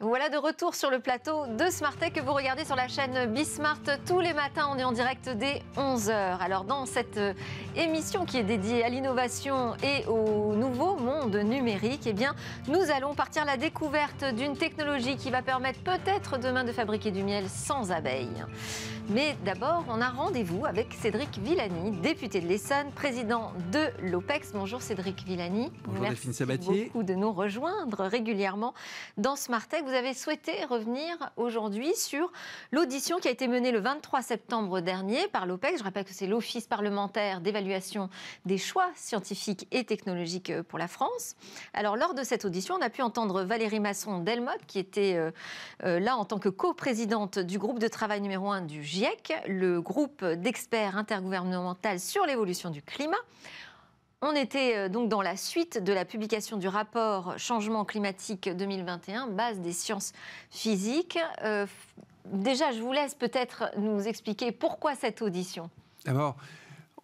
Voilà de retour sur le plateau de Smartech que vous regardez sur la chaîne Bismart tous les matins. On est en direct dès 11h. Alors dans cette euh, émission qui est dédiée à l'innovation et au nouveau monde numérique, eh bien nous allons partir la découverte d'une technologie qui va permettre peut-être demain de fabriquer du miel sans abeilles. Mais d'abord, on a rendez-vous avec Cédric Villani, député de l'Essonne, président de l'OPEX. Bonjour Cédric Villani. Bonjour Merci Sabatier. beaucoup de nous rejoindre régulièrement dans Smartech. Vous avez souhaité revenir aujourd'hui sur l'audition qui a été menée le 23 septembre dernier par l'OPEX. Je rappelle que c'est l'Office parlementaire d'évaluation des choix scientifiques et technologiques pour la France. Alors lors de cette audition, on a pu entendre Valérie Masson-Delmotte qui était euh, euh, là en tant que coprésidente du groupe de travail numéro 1 du E le groupe d'experts intergouvernemental sur l'évolution du climat. On était euh, donc dans la suite de la publication du rapport Changement climatique 2021, base des sciences physiques. Euh, déjà, je vous laisse peut-être nous expliquer pourquoi cette audition. D'abord,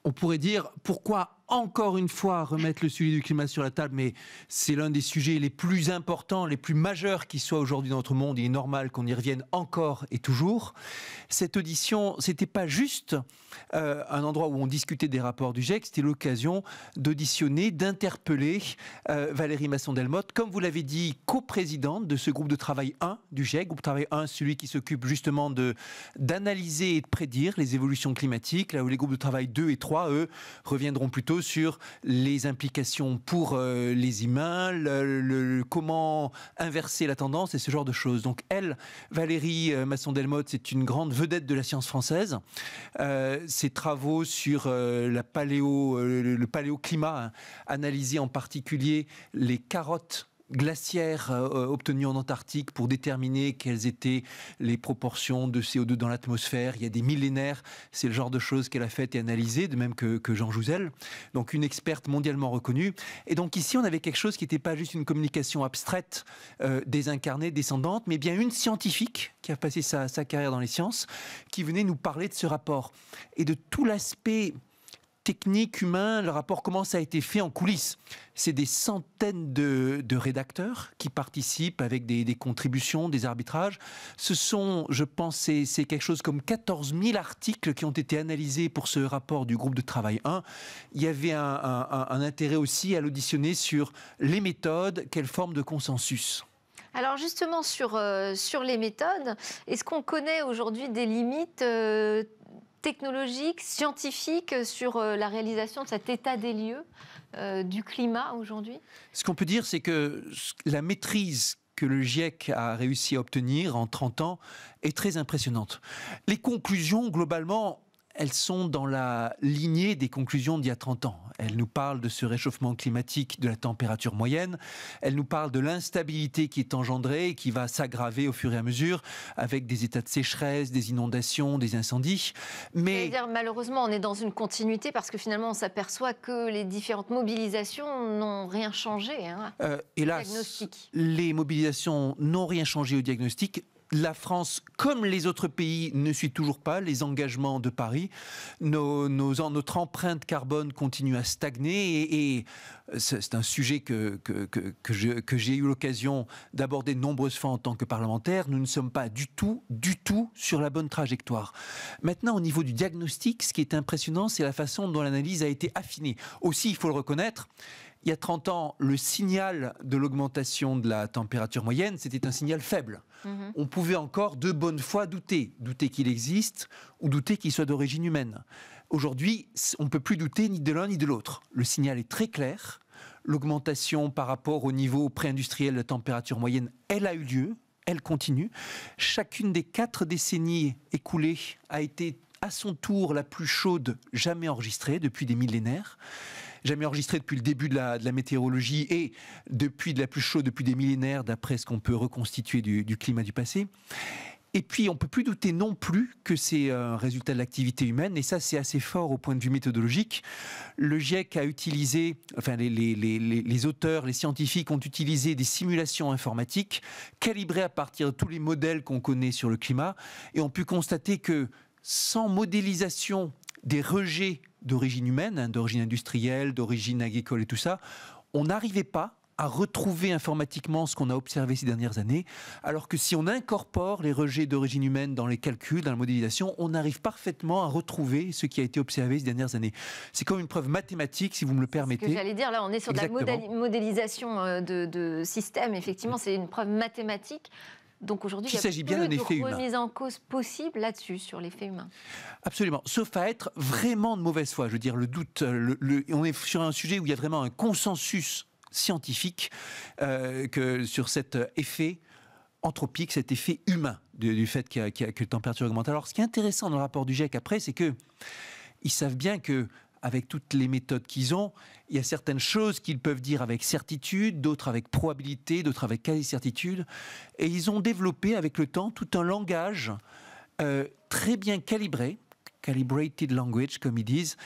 on pourrait dire pourquoi encore une fois remettre le sujet du climat sur la table, mais c'est l'un des sujets les plus importants, les plus majeurs qui soient aujourd'hui dans notre monde. Il est normal qu'on y revienne encore et toujours. Cette audition, c'était pas juste euh, un endroit où on discutait des rapports du GEC, c'était l'occasion d'auditionner, d'interpeller euh, Valérie Masson-Delmotte, comme vous l'avez dit, coprésidente de ce groupe de travail 1 du GEC, groupe de travail 1, celui qui s'occupe justement d'analyser et de prédire les évolutions climatiques, là où les groupes de travail 2 et 3, eux, reviendront plutôt sur les implications pour euh, les humains, le, comment inverser la tendance et ce genre de choses. Donc elle, Valérie euh, Masson-Delmotte, c'est une grande vedette de la science française. Euh, ses travaux sur le, paléoclimat, hein, en particulier les carottes glaciaires euh, euh, obtenue en Antarctique pour déterminer quelles étaient les proportions de CO2 dans l'atmosphère. Il y a des millénaires. C'est le genre de choses qu'elle a faites et analysées, de même que, que Jean Jouzel. Donc une experte mondialement reconnue. Et donc ici, on avait quelque chose qui n'était pas juste une communication abstraite, euh, désincarnée, descendante, mais bien une scientifique qui a passé sa, sa carrière dans les sciences, qui venait nous parler de ce rapport et de tout l'aspect technique, humain, le rapport, comment ça a été fait en coulisses. C'est des centaines de, rédacteurs qui participent avec des, contributions, des arbitrages. Ce sont, je pense, c'est quelque chose comme 14 000 articles qui ont été analysés pour ce rapport du groupe de travail 1. Il y avait un, intérêt aussi à l'auditionner sur les méthodes, quelle forme de consensus. Alors justement sur, euh, sur les méthodes, est-ce qu'on connaît aujourd'hui des limites euh, technologique, scientifique sur euh, la réalisation de cet état des lieux euh, du climat aujourd'hui Ce qu'on peut dire, c'est que la maîtrise que le GIEC a réussi à obtenir en 30 ans est très impressionnante. Les conclusions, globalement, elles sont dans la lignée des conclusions d'il y a 30 ans. Elles nous parlent de ce réchauffement climatique, de la température moyenne, elles nous parlent de l'instabilité qui est engendrée et qui va s'aggraver au fur et à mesure avec des états de sécheresse, des inondations, des incendies. Mais malheureusement, on est dans une continuité parce que finalement, on s'aperçoit que les différentes mobilisations n'ont rien changé. Hein, euh, hélas, les mobilisations n'ont rien changé au diagnostic, la France, comme les autres pays, ne suit toujours pas les engagements de Paris. notre empreinte carbone continue à stagner et c'est un sujet que, que, que, j'ai eu l'occasion d'aborder de nombreuses fois en tant que parlementaire. Nous ne sommes pas du tout, du tout sur la bonne trajectoire. Maintenant, au niveau du diagnostic, ce qui est impressionnant, c'est la façon dont l'analyse a été affinée. Aussi, il faut le reconnaître, il y a 30 ans, le signal de l'augmentation de la température moyenne, c'était un signal faible. Mhm. On pouvait encore de bonne foi douter, douter qu'il existe ou douter qu'il soit d'origine humaine. Aujourd'hui, on ne peut plus douter ni de l'un ni de l'autre. Le signal est très clair l'augmentation par rapport au niveau pré-industriel de température moyenne, elle a eu lieu, elle continue. Chacune des quatre décennies écoulées a été à son tour la plus chaude jamais enregistrée depuis des millénaires jamais enregistrée depuis le début de la, météorologie et depuis de la plus chaude depuis des millénaires, d'après ce qu'on peut reconstituer du climat du passé. Et puis, on ne peut plus douter non plus que c'est euh, un résultat de l'activité humaine, et ça, c'est assez fort au point de vue méthodologique. Le GIEC a utilisé, enfin, les, auteurs, les scientifiques ont utilisé des simulations informatiques calibrées à partir de tous les modèles qu'on connaît sur le climat, et ont pu constater que sans modélisation des rejets d'origine humaine, hein, d'origine industrielle, d'origine agricole et tout ça, on n'arrivait pas à retrouver informatiquement ce qu'on a observé ces dernières années, alors que si on incorpore les rejets d'origine humaine dans les calculs, dans la modélisation, on arrive parfaitement à retrouver ce qui a été observé ces dernières années. C'est comme une preuve mathématique, si vous me le permettez. que j'allais dire, là, on est sur de la modélisation euh, de, de système, effectivement, c'est une preuve mathématique. Donc aujourd'hui, il, y a s'agit plus effet de remise en cause possible là-dessus, sur l'effet humain. Absolument. Sauf à être vraiment de mauvaise foi. Je veux dire, le doute, on est sur un sujet où il y a vraiment un consensus scientifique euh, que sur cet euh, effet anthropique, cet effet humain du, fait que la température augmente. Alors, ce qui est intéressant dans le rapport du GIEC après, c'est que ils savent bien que avec toutes les méthodes qu'ils ont, il y a certaines choses qu'ils peuvent dire avec certitude, d'autres avec probabilité, d'autres avec quasi-certitude. Et ils ont développé avec le temps tout un langage euh, très bien calibré calibrated language, comme ils disent,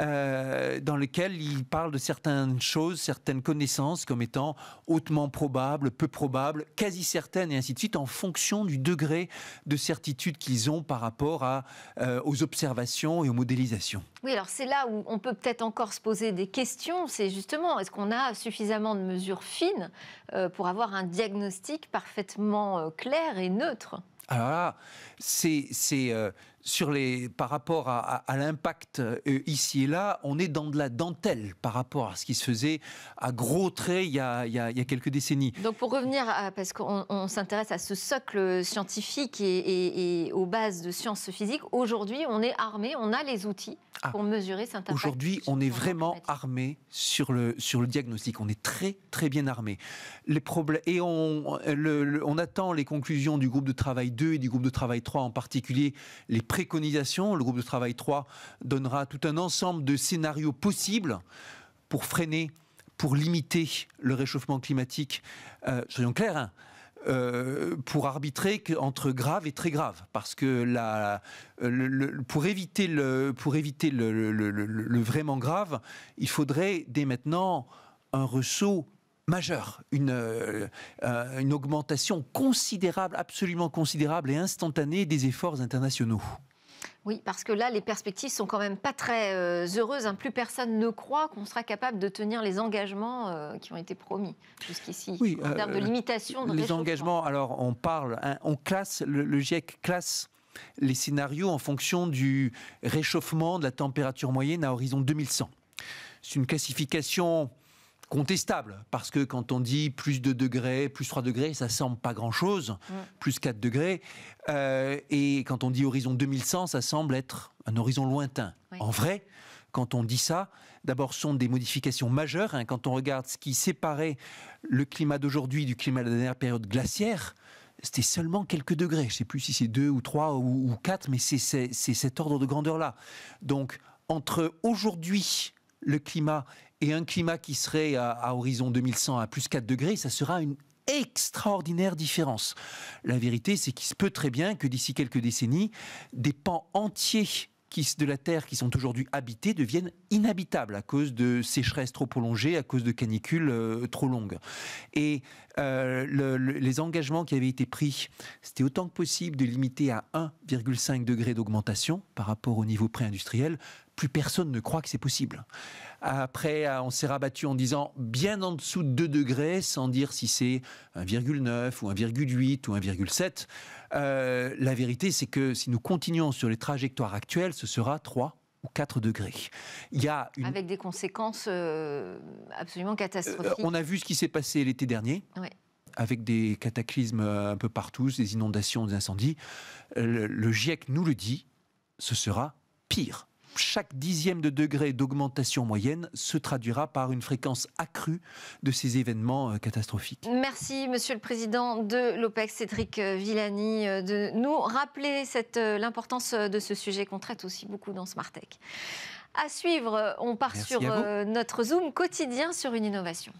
euh, dans lequel ils parlent de certaines choses, certaines connaissances comme étant hautement probables, peu probables, quasi certaines, et ainsi de suite, en fonction du degré de certitude qu'ils ont par rapport à, euh, aux observations et aux modélisations. Oui, alors c'est là où on peut peut-être encore se poser des questions, c'est justement, est-ce qu'on a suffisamment de mesures fines euh, pour avoir un diagnostic parfaitement clair et neutre alors ah, là, c'est sur les, par rapport à, l'impact euh, ici et là, on est dans de la dentelle par rapport à ce qui se faisait à gros traits il y a, quelques décennies. Donc pour revenir, parce qu'on s'intéresse à ce socle scientifique et, aux bases de sciences physiques, aujourd'hui on est armé, on a les outils ah. pour mesurer cet impact. Aujourd'hui on est vraiment armé sur le, sur le diagnostic, on est très très bien armé. Les problèmes, et on, on attend les conclusions du groupe de travail 2 et du groupe de travail 3 en particulier, les Préconisation Le groupe de travail 3 donnera tout un ensemble de scénarios possibles pour freiner, pour limiter le réchauffement climatique. Euh, soyons clairs. Hein, euh, pour arbitrer entre grave et très grave, parce que euh, pour éviter, le, le, vraiment grave, il faudrait dès maintenant un ressaut majeur, une, euh, euh, une augmentation considérable, absolument considérable et instantanée des efforts internationaux. Oui, parce que là, les perspectives sont quand même pas très euh, heureuses. Hein. Plus personne ne croit qu'on sera capable de tenir les engagements qui ont été promis jusqu'ici en termes de limitation. De les engagements, alors on parle, hein, on classe, le, le GIEC classe les scénarios en fonction du réchauffement de la température moyenne à horizon 2100. C'est une classification contestable, parce que quand on dit plus 2 degrés, plus 3 degrés, ça semble pas grand-chose, mm. plus 4 degrés, euh, et quand on dit horizon 2100, ça semble être un horizon lointain. En vrai, quand on dit ça, d'abord ce sont des modifications majeures, hein. quand on regarde ce qui séparait le climat d'aujourd'hui du climat de la dernière période glaciaire, c'était seulement quelques degrés. Je ne sais plus si c'est 2 ou 3 ou, 4, mais c'est cet ordre de grandeur-là. Donc, entre aujourd'hui le climat et un climat qui serait à, horizon 2100 à plus 4 degrés, ça sera une extraordinaire différence. La vérité, c'est qu'il se peut très bien que d'ici quelques décennies, des pans entiers de la Terre qui sont aujourd'hui habités deviennent inhabitables à cause de sécheresses trop prolongées, à cause de canicules euh, trop longues. Et euh, les engagements qui avaient été pris, c'était autant que possible de limiter à 1,5 degré d'augmentation par rapport au niveau pré-industriel plus personne ne croit que c'est possible. Après, euh, on s'est rabattu en disant bien en dessous de 2 degrés, sans dire si c'est 1,9 ou 1,8 ou 1,7. Euh, la vérité, c'est que si nous continuons sur les trajectoires actuelles, ce sera 3 ou 4 degrés. Il y a Avec des conséquences euh, absolument catastrophiques. on a vu ce qui s'est passé l'été dernier. avec des cataclysmes un peu partout, des inondations, des incendies. Le, le, GIEC nous le dit, ce sera pire chaque dixième de degré d'augmentation moyenne se traduira par une fréquence accrue de ces événements euh, catastrophiques. Merci, Monsieur le Président de l'OPEX, Cédric euh, Villani, euh, de nous rappeler l'importance de ce sujet qu'on traite aussi beaucoup dans Smart Tech. À suivre, on part sur notre Zoom quotidien sur une innovation.